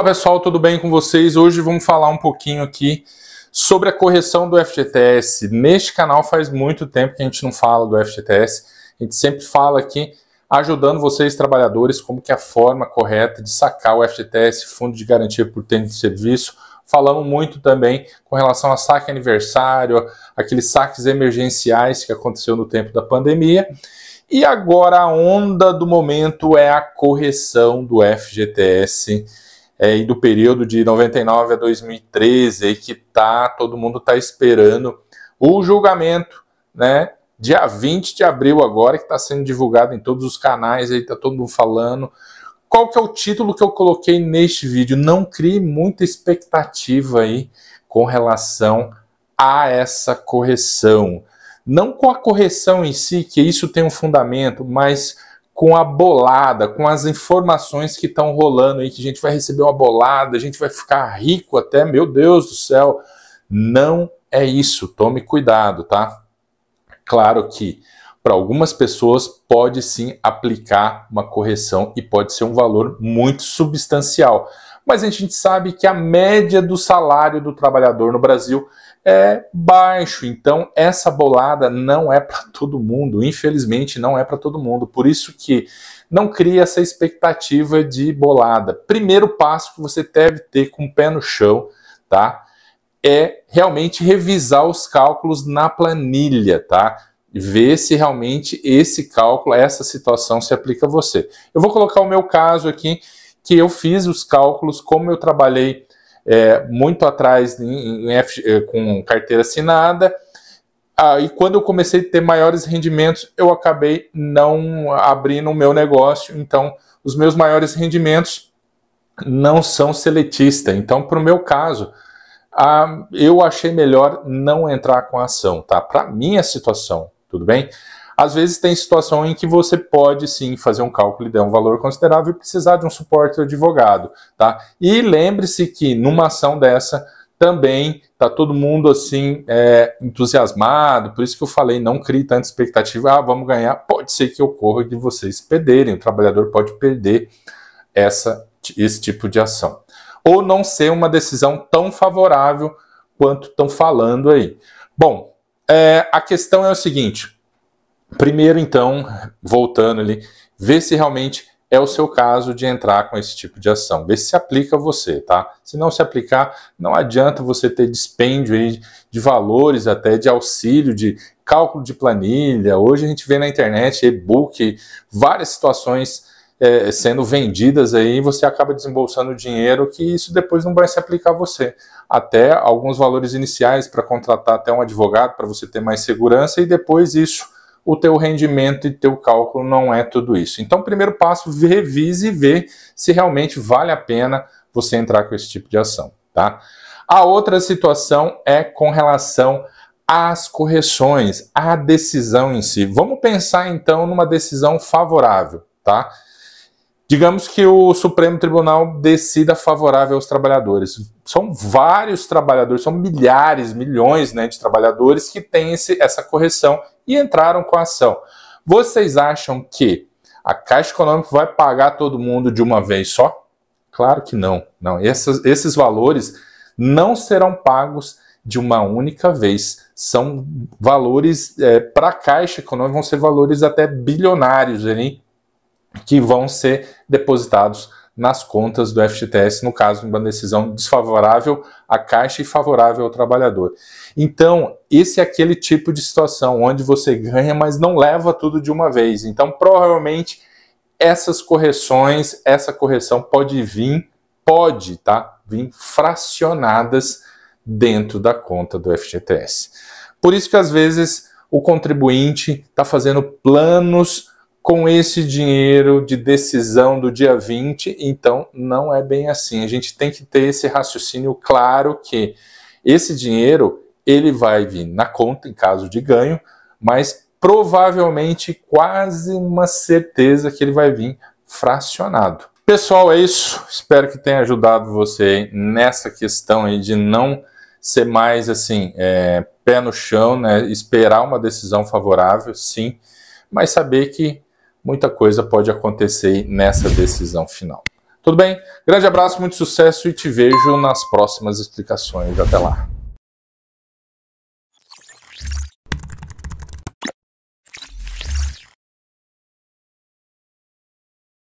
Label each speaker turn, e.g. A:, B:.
A: Olá pessoal, tudo bem com vocês? Hoje vamos falar um pouquinho aqui sobre a correção do FGTS. Neste canal faz muito tempo que a gente não fala do FGTS. A gente sempre fala aqui ajudando vocês trabalhadores como que é a forma correta de sacar o FGTS, Fundo de Garantia por Tempo de Serviço. Falamos muito também com relação a saque aniversário, aqueles saques emergenciais que aconteceu no tempo da pandemia. E agora a onda do momento é a correção do FGTS é, e do período de 99 a 2013, aí que tá, todo mundo está esperando o julgamento, né? Dia 20 de abril agora, que está sendo divulgado em todos os canais, aí tá todo mundo falando. Qual que é o título que eu coloquei neste vídeo? Não crie muita expectativa aí com relação a essa correção. Não com a correção em si, que isso tem um fundamento, mas com a bolada, com as informações que estão rolando aí, que a gente vai receber uma bolada, a gente vai ficar rico até, meu Deus do céu. Não é isso, tome cuidado, tá? Claro que para algumas pessoas pode sim aplicar uma correção e pode ser um valor muito substancial mas a gente sabe que a média do salário do trabalhador no Brasil é baixo. Então, essa bolada não é para todo mundo, infelizmente não é para todo mundo. Por isso que não cria essa expectativa de bolada. Primeiro passo que você deve ter com o pé no chão, tá? É realmente revisar os cálculos na planilha, tá? Ver se realmente esse cálculo, essa situação se aplica a você. Eu vou colocar o meu caso aqui que eu fiz os cálculos, como eu trabalhei é, muito atrás em, em F, é, com carteira assinada. Ah, e quando eu comecei a ter maiores rendimentos, eu acabei não abrindo o meu negócio. Então, os meus maiores rendimentos não são seletista. Então, para o meu caso, ah, eu achei melhor não entrar com a ação, tá? Para minha situação, tudo bem? Às vezes tem situação em que você pode sim fazer um cálculo e dar um valor considerável e precisar de um suporte do advogado, tá? E lembre-se que numa ação dessa também tá todo mundo assim é, entusiasmado, por isso que eu falei, não crie tanta expectativa, ah, vamos ganhar, pode ser que ocorra de vocês perderem, o trabalhador pode perder essa, esse tipo de ação. Ou não ser uma decisão tão favorável quanto estão falando aí. Bom, é, a questão é o seguinte, Primeiro, então, voltando ali, ver se realmente é o seu caso de entrar com esse tipo de ação. Ver se se aplica a você, tá? Se não se aplicar, não adianta você ter dispêndio aí de valores, até de auxílio, de cálculo de planilha. Hoje a gente vê na internet e-book, várias situações é, sendo vendidas aí, e você acaba desembolsando dinheiro que isso depois não vai se aplicar a você. Até alguns valores iniciais para contratar até um advogado para você ter mais segurança e depois isso o teu rendimento e teu cálculo não é tudo isso. Então, primeiro passo, revise e vê se realmente vale a pena você entrar com esse tipo de ação, tá? A outra situação é com relação às correções, à decisão em si. Vamos pensar então numa decisão favorável, tá? Digamos que o Supremo Tribunal decida favorável aos trabalhadores. São vários trabalhadores, são milhares, milhões né, de trabalhadores que têm esse, essa correção e entraram com a ação. Vocês acham que a Caixa Econômica vai pagar todo mundo de uma vez só? Claro que não. Não, esses, esses valores não serão pagos de uma única vez. São valores é, para a Caixa Econômica vão ser valores até bilionários, hein? que vão ser depositados nas contas do FGTS, no caso de uma decisão desfavorável à Caixa e favorável ao trabalhador. Então, esse é aquele tipo de situação onde você ganha, mas não leva tudo de uma vez. Então, provavelmente, essas correções, essa correção pode vir, pode, tá? Vir fracionadas dentro da conta do FGTS. Por isso que às vezes o contribuinte está fazendo planos com esse dinheiro de decisão do dia 20, então não é bem assim. A gente tem que ter esse raciocínio claro que esse dinheiro ele vai vir na conta em caso de ganho, mas provavelmente quase uma certeza que ele vai vir fracionado. Pessoal, é isso. Espero que tenha ajudado você nessa questão aí de não ser mais assim, é, pé no chão, né? Esperar uma decisão favorável, sim, mas saber que muita coisa pode acontecer nessa decisão final. Tudo bem? Grande abraço, muito sucesso e te vejo nas próximas explicações. Até lá.